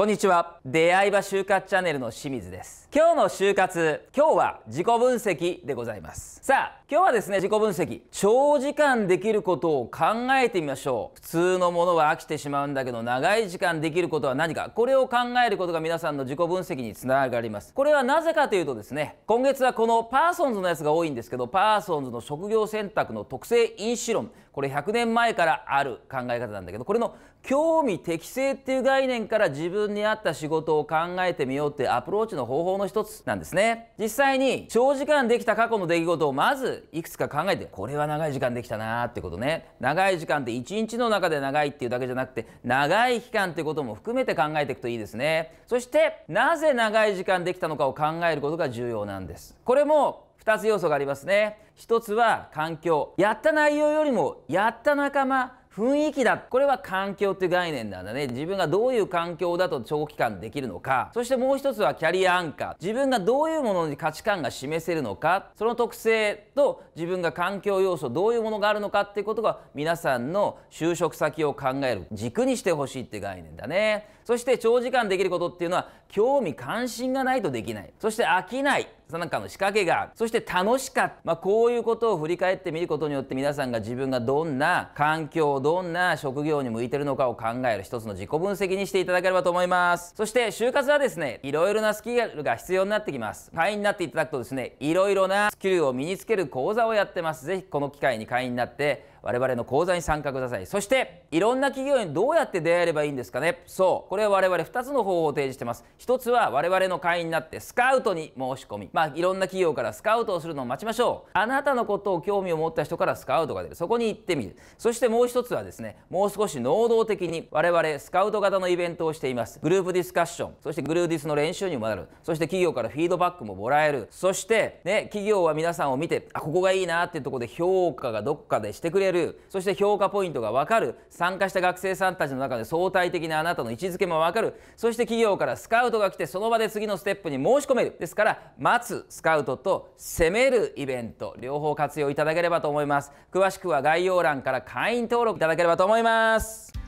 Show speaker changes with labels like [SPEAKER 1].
[SPEAKER 1] こんにちは出会い場就活チャンネルの清水です今日の就活今日は自己分析でございますさあ今日はですね自己分析長時間できることを考えてみましょう普通のものは飽きてしまうんだけど長い時間できることは何かこれを考えることが皆さんの自己分析につながりますこれはなぜかというとですね今月はこのパーソンズのやつが多いんですけどパーソンズの職業選択の特性因子論これ100年前からある考え方なんだけどこれの興味適性っていう概念から自分に合った仕事を考えてみようってアプローチの方法の一つなんですね実際に長時間できた過去の出来事をまずいくつか考えてこれは長い時間できたなーってことね長い時間って1日の中で長いっていうだけじゃなくて長い期間ってことも含めて考えていくといいですねそしてなぜ長い時間できたのかを考えることが重要なんですこれも2つ要素がありますね1つは環境やった内容よりもやった仲間雰囲気だこれは環境という概念なんだね自分がどういう環境だと長期間できるのかそしてもう一つはキャリアアンカー自分がどういうものに価値観が示せるのかその特性と自分が環境要素どういうものがあるのかっていうことが皆さんの就職先を考える軸にしてほしいって概念だねそして長時間できることっていうのは興味関心がないとできないそして飽きないそのかの仕掛けがそして楽しかった、まあ、こういうことを振り返ってみることによって皆さんが自分がどんな環境どんな職業に向いてるのかを考える一つの自己分析にしていただければと思いますそして就活はですねいろいろなスキルが必要になってきます会員になっていただくとですねいろいろなスキルを身につける講座をやってます是非この機会に会員になって我々の講座に参加くださいそしていろんな企業にどうやって出会えればいいんですかねそうこれは我々2つの方法を提示してます1つは我々の会員になってスカウトに申し込みまあいろんな企業からスカウトをするのを待ちましょうあなたのことを興味を持った人からスカウトが出るそこに行ってみるそしてもう1つはですねもう少し能動的に我々スカウト型のイベントをしていますグループディスカッションそしてグルーディスの練習にもなるそして企業からフィードバックももらえるそしてね企業は皆さんを見てあここがいいなっていうとこで評価がどっかでしてくれるるそして評価ポイントが分かる参加した学生さんたちの中で相対的なあなたの位置づけも分かるそして企業からスカウトが来てその場で次のステップに申し込めるですから待つスカウトと攻めるイベント両方活用いただければと思います詳しくは概要欄から会員登録いただければと思います